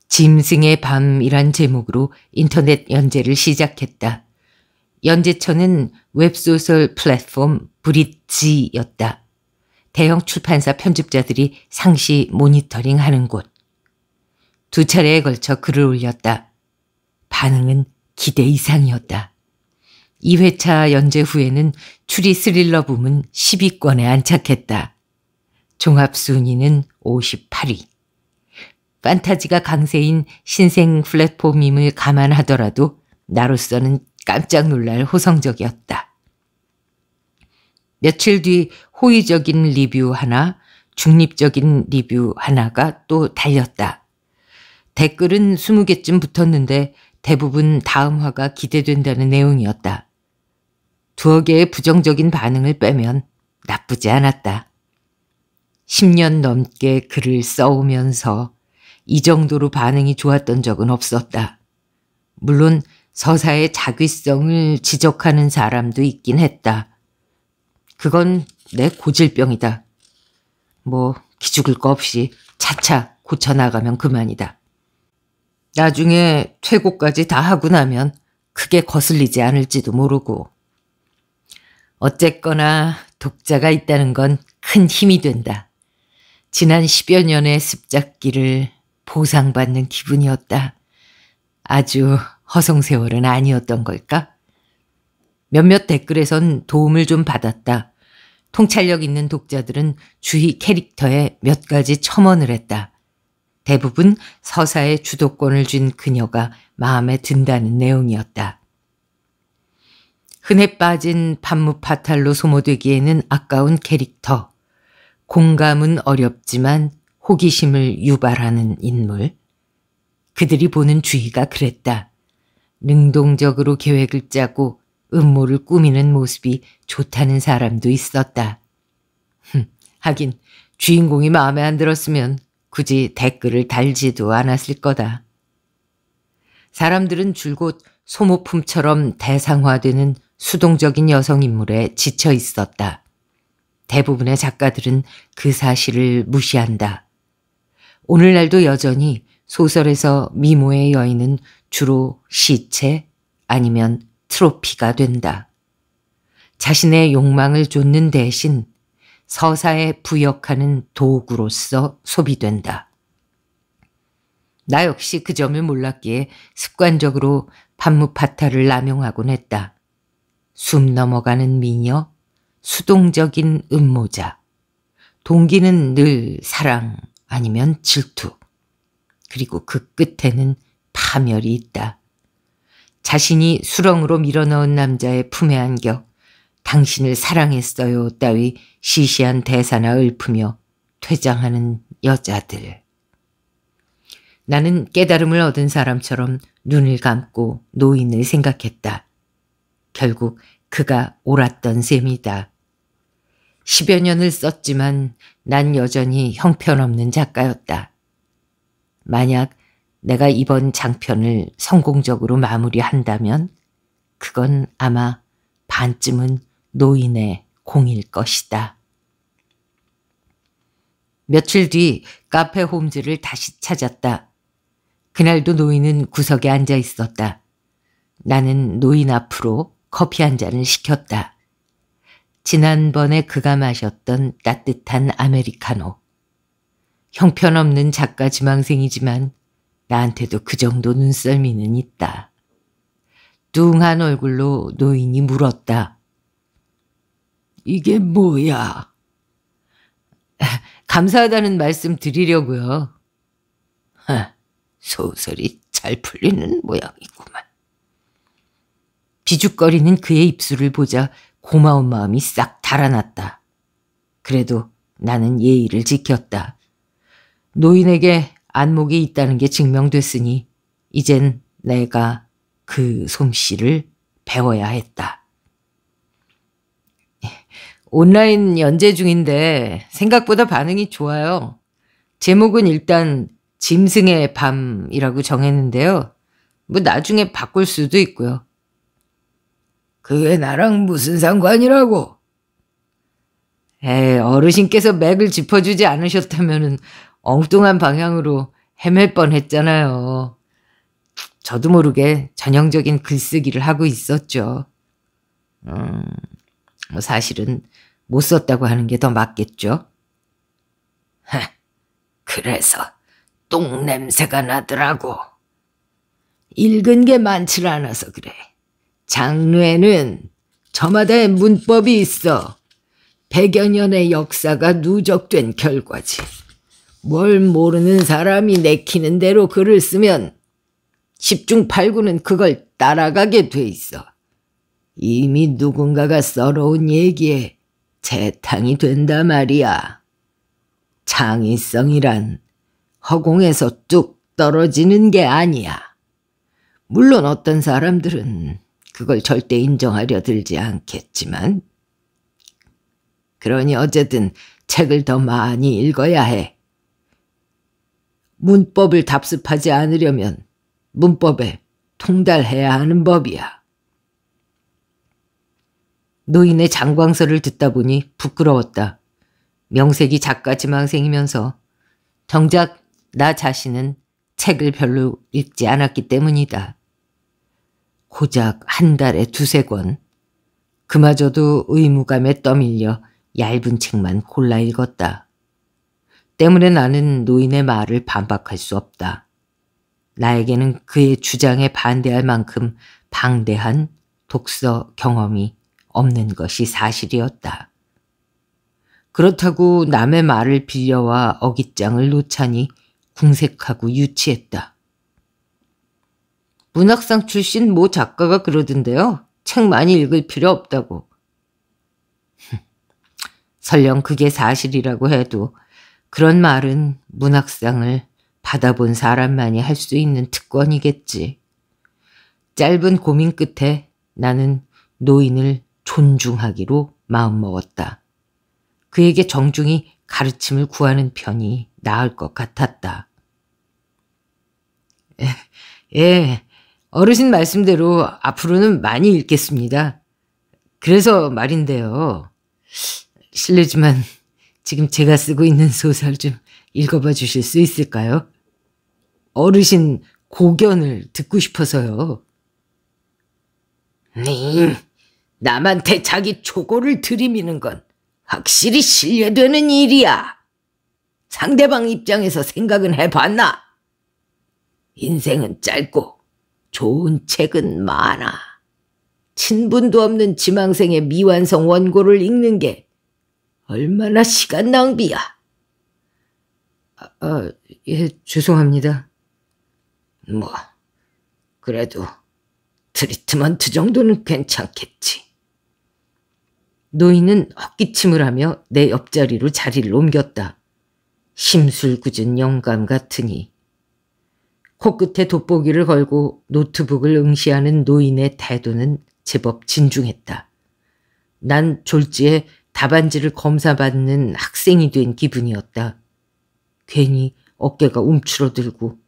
짐승의 밤이란 제목으로 인터넷 연재를 시작했다. 연재처는 웹소설 플랫폼 브릿지였다. 대형 출판사 편집자들이 상시 모니터링 하는 곳. 두 차례에 걸쳐 글을 올렸다. 반응은 기대 이상이었다. 2회차 연재 후에는 추리 스릴러 부문 10위권에 안착했다. 종합순위는 58위. 판타지가 강세인 신생 플랫폼임을 감안하더라도 나로서는 깜짝 놀랄 호성적이었다. 며칠 뒤 호의적인 리뷰 하나, 중립적인 리뷰 하나가 또 달렸다. 댓글은 20개쯤 붙었는데 대부분 다음화가 기대된다는 내용이었다. 두어 개의 부정적인 반응을 빼면 나쁘지 않았다. 10년 넘게 글을 써오면서 이 정도로 반응이 좋았던 적은 없었다. 물론 서사의 자귀성을 지적하는 사람도 있긴 했다. 그건 내 고질병이다. 뭐 기죽을 거 없이 차차 고쳐나가면 그만이다. 나중에 퇴고까지 다 하고 나면 크게 거슬리지 않을지도 모르고. 어쨌거나 독자가 있다는 건 큰 힘이 된다. 지난 10여 년의 습작기를 보상받는 기분이었다. 아주 허송세월은 아니었던 걸까? 몇몇 댓글에선 도움을 좀 받았다. 통찰력 있는 독자들은 주위 캐릭터에 몇 가지 첨언을 했다. 대부분 서사의 주도권을 쥔 그녀가 마음에 든다는 내용이었다. 흔해 빠진 반무파탈로 소모되기에는 아까운 캐릭터, 공감은 어렵지만 호기심을 유발하는 인물, 그들이 보는 주의가 그랬다. 능동적으로 계획을 짜고 음모를 꾸미는 모습이 좋다는 사람도 있었다. [LAUGHS] 하긴 주인공이 마음에 안 들었으면 굳이 댓글을 달지도 않았을 거다. 사람들은 줄곧 소모품처럼 대상화되는 수동적인 여성인물에 지쳐 있었다. 대부분의 작가들은 그 사실을 무시한다. 오늘날도 여전히 소설에서 미모의 여인은 주로 시체 아니면 트로피가 된다. 자신의 욕망을 쫓는 대신 서사에 부역하는 도구로서 소비된다. 나 역시 그 점을 몰랐기에 습관적으로 반무파타를 남용하곤 했다. 숨 넘어가는 미녀, 수동적인 음모자, 동기는 늘 사랑 아니면 질투, 그리고 그 끝에는 파멸이 있다. 자신이 수렁으로 밀어넣은 남자의 품에 안겨 당신을 사랑했어요 따위 시시한 대사나 읊으며 퇴장하는 여자들. 나는 깨달음을 얻은 사람처럼 눈을 감고 노인을 생각했다. 결국 그가 옳았던 셈이다. 십여 년을 썼지만 난 여전히 형편없는 작가였다. 만약 내가 이번 장편을 성공적으로 마무리한다면 그건 아마 반쯤은 노인의 공일 것이다. 며칠 뒤 카페 홈즈를 다시 찾았다. 그날도 노인은 구석에 앉아 있었다. 나는 노인 앞으로 커피 한 잔을 시켰다. 지난번에 그가 마셨던 따뜻한 아메리카노. 형편없는 작가 지망생이지만 나한테도 그 정도 눈썰미는 있다. 뚱한 얼굴로 노인이 물었다. 이게 뭐야? 감사하다는 말씀 드리려고요. 소설이 잘 풀리는 모양이구만. 비죽거리는 그의 입술을 보자 고마운 마음이 싹 달아났다. 그래도 나는 예의를 지켰다. 노인에게 안목이 있다는 게 증명됐으니 이젠 내가 그 솜씨를 배워야 했다. 온라인 연재 중인데 생각보다 반응이 좋아요. 제목은 일단 짐승의 밤이라고 정했는데요. 뭐 나중에 바꿀 수도 있고요. 그게 나랑 무슨 상관이라고? 에이, 어르신께서 맥을 짚어주지 않으셨다면 엉뚱한 방향으로 헤맬 뻔 했잖아요. 저도 모르게 전형적인 글쓰기를 하고 있었죠. 음, 뭐 사실은 못 썼다고 하는 게 더 맞겠죠? 하, 그래서 똥 냄새가 나더라고. 읽은 게 많질 않아서 그래. 장르에는 저마다의 문법이 있어. 백여 년의 역사가 누적된 결과지. 뭘 모르는 사람이 내키는 대로 글을 쓰면 십중팔구는 그걸 따라가게 돼 있어. 이미 누군가가 써놓은 얘기에 재탕이 된다 말이야. 창의성이란 허공에서 뚝 떨어지는 게 아니야. 물론 어떤 사람들은 그걸 절대 인정하려 들지 않겠지만 그러니 어쨌든 책을 더 많이 읽어야 해. 문법을 답습하지 않으려면 문법에 통달해야 하는 법이야. 노인의 장광설을 듣다 보니 부끄러웠다. 명색이 작가 지망생이면서 정작 나 자신은 책을 별로 읽지 않았기 때문이다. 고작 한 달에 두세 권. 그마저도 의무감에 떠밀려 얇은 책만 골라 읽었다. 때문에 나는 노인의 말을 반박할 수 없다. 나에게는 그의 주장에 반대할 만큼 방대한 독서 경험이 없는 것이 사실이었다. 그렇다고 남의 말을 빌려와 어깃장을 놓자니 궁색하고 유치했다. 문학상 출신 모 작가가 그러던데요. 책 많이 읽을 필요 없다고. [LAUGHS] 설령 그게 사실이라고 해도 그런 말은 문학상을 받아본 사람만이 할 수 있는 특권이겠지. 짧은 고민 끝에 나는 노인을 존중하기로 마음먹었다. 그에게 정중히 가르침을 구하는 편이 나을 것 같았다. [LAUGHS] 예, 어르신 말씀대로 앞으로는 많이 읽겠습니다. 그래서 말인데요. 실례지만 지금 제가 쓰고 있는 소설 좀 읽어봐 주실 수 있을까요? 어르신 고견을 듣고 싶어서요. 네. 남한테 자기 초고를 들이미는 건 확실히 신뢰되는 일이야. 상대방 입장에서 생각은 해봤나? 인생은 짧고 좋은 책은 많아. 친분도 없는 지망생의 미완성 원고를 읽는 게 얼마나 시간 낭비야. 아, 아, 예, 죄송합니다. 뭐, 그래도 트리트먼트 정도는 괜찮겠지. 노인은 헛기침을 하며 내 옆자리로 자리를 옮겼다. 심술궂은 영감 같으니. 코끝에 돋보기를 걸고 노트북을 응시하는 노인의 태도는 제법 진중했다. 난 졸지에 답안지를 검사받는 학생이 된 기분이었다. 괜히 어깨가 움츠러들고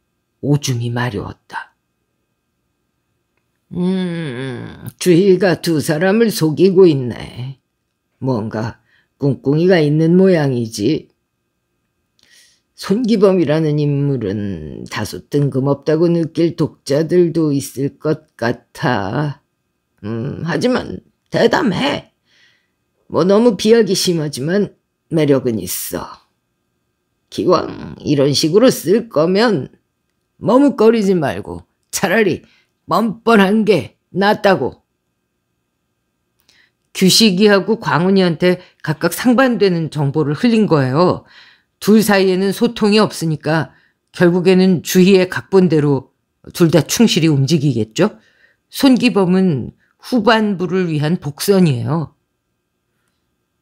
오줌이 마려웠다. 음, 주희가 두 사람을 속이고 있네. 뭔가 꿍꿍이가 있는 모양이지. 손기범이라는 인물은 다소 뜬금없다고 느낄 독자들도 있을 것 같아. 음, 하지만 대담해. 뭐 너무 비약이 심하지만 매력은 있어. 기왕 이런 식으로 쓸 거면 머뭇거리지 말고 차라리 뻔뻔한 게 낫다고. 규식이하고 광훈이한테 각각 상반되는 정보를 흘린 거예요. 둘 사이에는 소통이 없으니까 결국에는 주희의 각본대로 둘 다 충실히 움직이겠죠. 손기범은 후반부를 위한 복선이에요.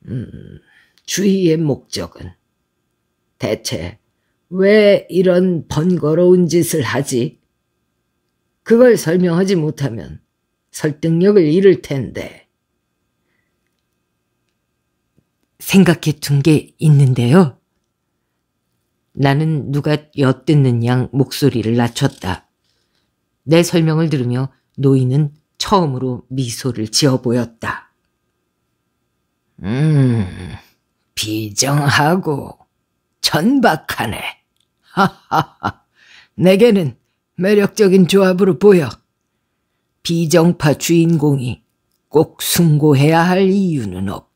음, 주희의 목적은 대체 왜 이런 번거로운 짓을 하지? 그걸 설명하지 못하면 설득력을 잃을 텐데. 생각해 둔 게 있는데요. 나는 누가 엿듣는 양 목소리를 낮췄다. 내 설명을 들으며 노인은 처음으로 미소를 지어 보였다. 음, 비정하고 천박하네. 하하하, 내게는 매력적인 조합으로 보여. 비정파 주인공이 꼭 숭고해야 할 이유는 없.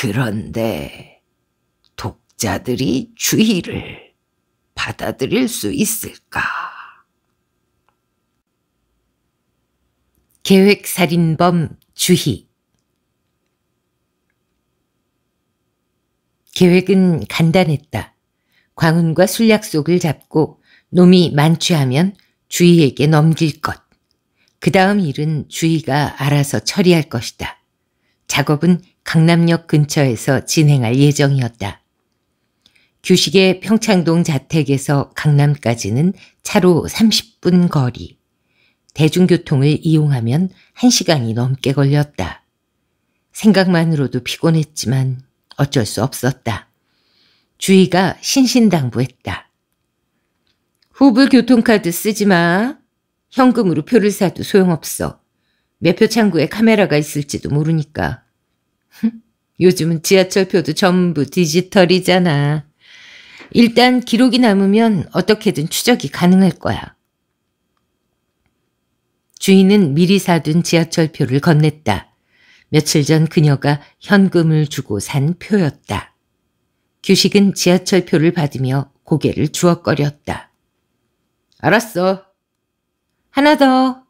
그런데 독자들이 주의를 받아들일 수 있을까? 계획살인범 주희 계획은 간단했다. 광운과 술 약속을 잡고 놈이 만취하면 주희에게 넘길 것. 그 다음 일은 주희가 알아서 처리할 것이다. 작업은 강남역 근처에서 진행할 예정이었다. 규식의 평창동 자택에서 강남까지는 차로 30분 거리. 대중교통을 이용하면 1시간이 넘게 걸렸다. 생각만으로도 피곤했지만 어쩔 수 없었다. 주희가 신신당부했다. 후불 교통카드 쓰지 마. 현금으로 표를 사도 소용없어. 매표 창구에 카메라가 있을지도 모르니까. 요즘은 지하철표도 전부 디지털이잖아. 일단 기록이 남으면 어떻게든 추적이 가능할 거야. 주인은 미리 사둔 지하철표를 건넸다. 며칠 전 그녀가 현금을 주고 산 표였다. 규식은 지하철표를 받으며 고개를 주걱거렸다. 알았어. 하나 더.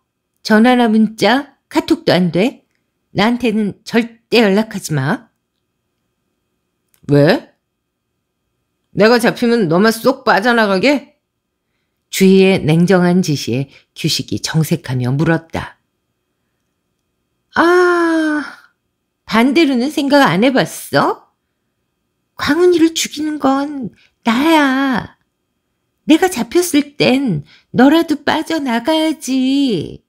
전화나 문자? 카톡도 안 돼. 나한테는 절대 연락하지 마. 왜? 내가 잡히면 너만 쏙 빠져나가게? 주희의 냉정한 지시에 규식이 정색하며 물었다. 아, 반대로는 생각 안 해봤어? 광훈이를 죽이는 건 나야. 내가 잡혔을 땐 너라도 빠져나가야지.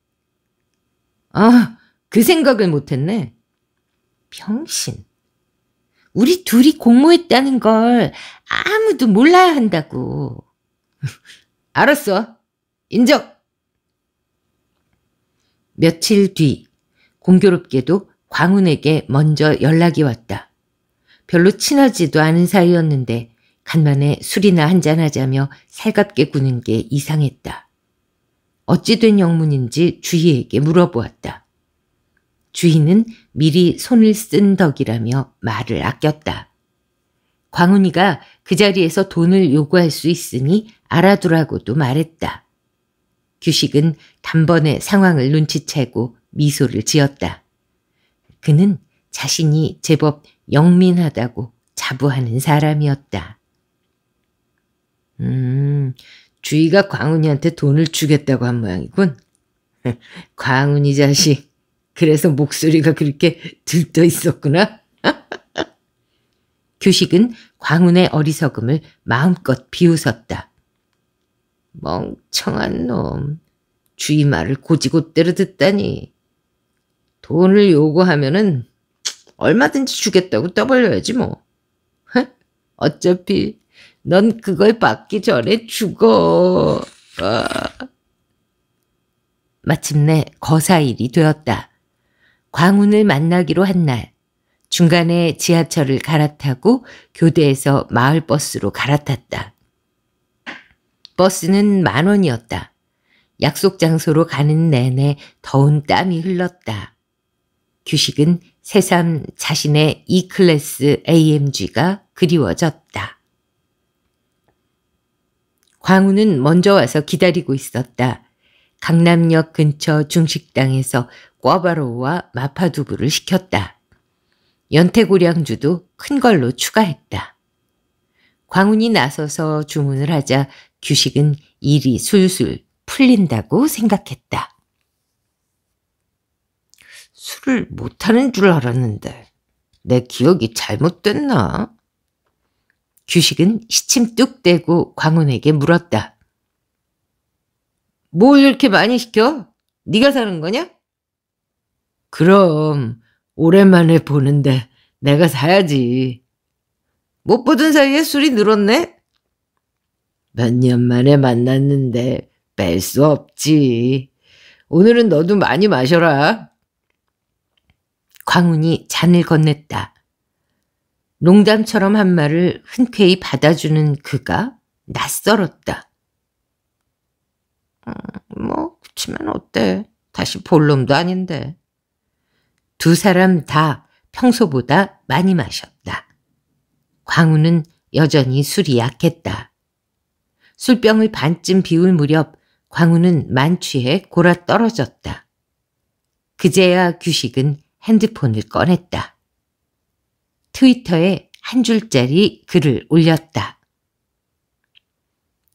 아, 그 생각을 못했네. 병신. 우리 둘이 공모했다는 걸 아무도 몰라야 한다고. [LAUGHS] 알았어. 인정. 며칠 뒤 공교롭게도 광훈에게 먼저 연락이 왔다. 별로 친하지도 않은 사이였는데 간만에 술이나 한잔하자며 살갑게 구는 게 이상했다. 어찌된 영문인지 주희에게 물어보았다. 주희는 미리 손을 쓴 덕이라며 말을 아꼈다. 광훈이가 그 자리에서 돈을 요구할 수 있으니 알아두라고도 말했다. 규식은 단번에 상황을 눈치채고 미소를 지었다. 그는 자신이 제법 영민하다고 자부하는 사람이었다. 음, 주희가 광훈이한테 돈을 주겠다고 한 모양이군. [LAUGHS] 광훈이 자식. 그래서 목소리가 그렇게 들떠 있었구나. [LAUGHS] 교식은 광훈의 어리석음을 마음껏 비웃었다. 멍청한 놈. 주희 말을 고지고대로 듣다니. 돈을 요구하면은 얼마든지 주겠다고 떠벌려야지 뭐. [LAUGHS] 어차피 넌 그걸 받기 전에 죽어. 아. 마침내 거사일이 되었다. 광운을 만나기로 한 날. 중간에 지하철을 갈아타고 교대에서 마을버스로 갈아탔다. 버스는 만 원이었다. 약속 장소로 가는 내내 더운 땀이 흘렀다. 규식은 새삼 자신의 E클래스 AMG가 그리워졌다. 광우는 먼저 와서 기다리고 있었다. 강남역 근처 중식당에서 꿔바로우와 마파두부를 시켰다. 연태고량주도 큰 걸로 추가했다. 광운이 나서서 주문을 하자 규식은 일이 술술 풀린다고 생각했다. 술을 못하는 줄 알았는데 내 기억이 잘못됐나? 규식은 시침 뚝 떼고 광운에게 물었다. 뭘 이렇게 많이 시켜? 네가 사는 거냐? 그럼 오랜만에 보는데 내가 사야지. 못 보던 사이에 술이 늘었네? 몇 년 만에 만났는데 뺄 수 없지. 오늘은 너도 많이 마셔라. 광운이 잔을 건넸다. 농담처럼 한 말을 흔쾌히 받아주는 그가 낯설었다. 음, 뭐 그치만 어때. 다시 볼 놈도 아닌데. 두 사람 다 평소보다 많이 마셨다. 광우는 여전히 술이 약했다. 술병을 반쯤 비울 무렵 광우는 만취해 골아 떨어졌다. 그제야 규식은 핸드폰을 꺼냈다. 트위터에 한 줄짜리 글을 올렸다.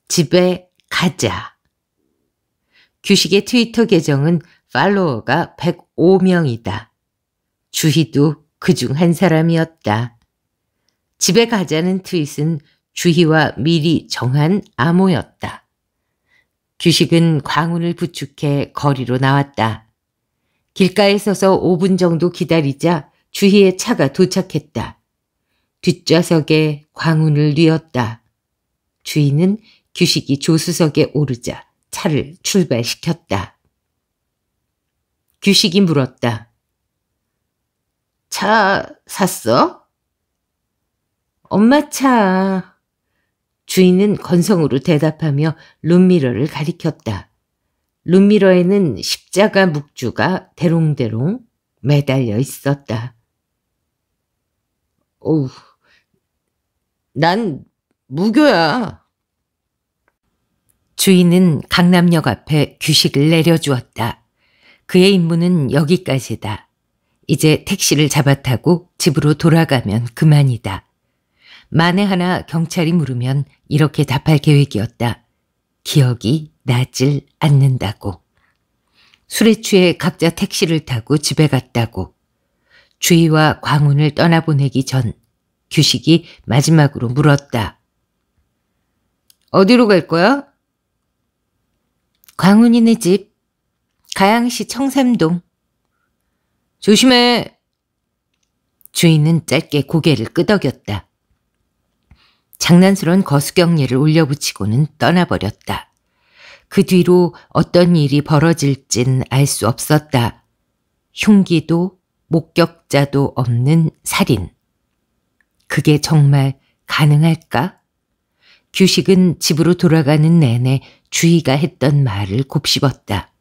집에 가자. 규식의 트위터 계정은 팔로워가 105명이다. 주희도 그 중 한 사람이었다. 집에 가자는 트윗은 주희와 미리 정한 암호였다. 규식은 광운을 부축해 거리로 나왔다. 길가에 서서 5분 정도 기다리자 주희의 차가 도착했다. 뒷좌석에 광운을 뉘었다. 주희는 규식이 조수석에 오르자 차를 출발시켰다. 규식이 물었다. 차 샀어? 엄마 차. 주인은 건성으로 대답하며 룸미러를 가리켰다. 룸미러에는 십자가 묵주가 대롱대롱 매달려 있었다. 어우, 난 무교야. 주인은 강남역 앞에 규식을 내려주었다. 그의 임무는 여기까지다. 이제 택시를 잡아타고 집으로 돌아가면 그만이다. 만에 하나 경찰이 물으면 이렇게 답할 계획이었다. 기억이 나질 않는다고. 술에 취해 각자 택시를 타고 집에 갔다고. 주희와 광운을 떠나보내기 전 규식이 마지막으로 물었다. 어디로 갈 거야? 광운이네 집, 가양시 청삼동. 조심해. 주인은 짧게 고개를 끄덕였다. 장난스런 거수경례를 올려붙이고는 떠나버렸다. 그 뒤로 어떤 일이 벌어질진 알 수 없었다. 흉기도 목격자도 없는 살인. 그게 정말 가능할까? 규식은 집으로 돌아가는 내내 주희가 했던 말을 곱씹었다.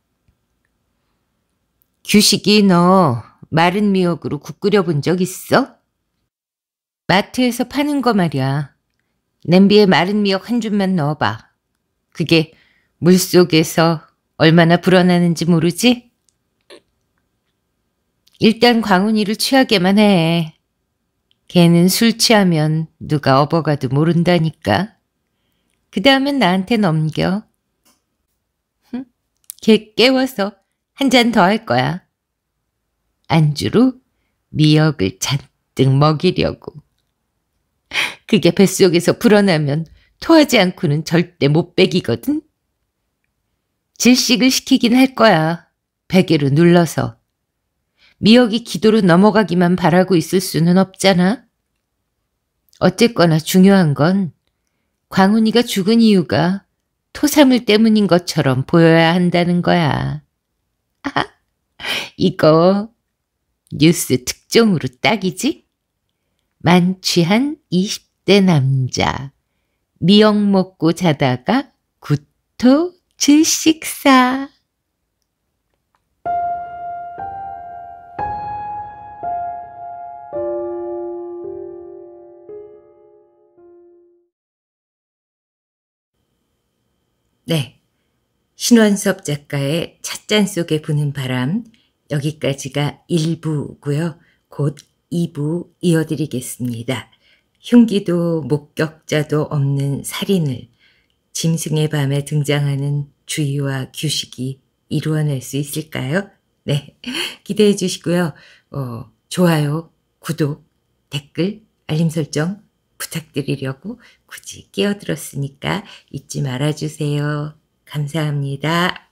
규식이 너 마른 미역으로 국 끓여본 적 있어? 마트에서 파는 거 말이야. 냄비에 마른 미역 한 줌만 넣어봐. 그게 물속에서 얼마나 불어나는지 모르지? 일단 광훈이를 취하게만 해. 걔는 술 취하면 누가 업어가도 모른다니까. 그 다음엔 나한테 넘겨. 흥, 걔 깨워서 한 잔 더 할 거야. 안주로 미역을 잔뜩 먹이려고. 그게 뱃속에서 불어나면 토하지 않고는 절대 못 빼기거든. 질식을 시키긴 할 거야. 베개로 눌러서. 미역이 기도로 넘어가기만 바라고 있을 수는 없잖아. 어쨌거나 중요한 건 광훈이가 죽은 이유가 토사물 때문인 것처럼 보여야 한다는 거야. 아, 이거 뉴스 특종으로 딱이지? 만취한 20대 남자 미역 먹고 자다가 구토 질식사 네. 신원섭 작가의 찻잔 속에 부는 바람 여기까지가 1부고요. 곧 2부 이어드리겠습니다. 흉기도 목격자도 없는 살인을 짐승의 밤에 등장하는 주의와 규식이 이루어낼 수 있을까요? 네. [LAUGHS] 기대해 주시고요. 어, 좋아요, 구독, 댓글, 알림 설정 부탁드리려고 굳이 끼어들었으니까 잊지 말아주세요. 감사합니다.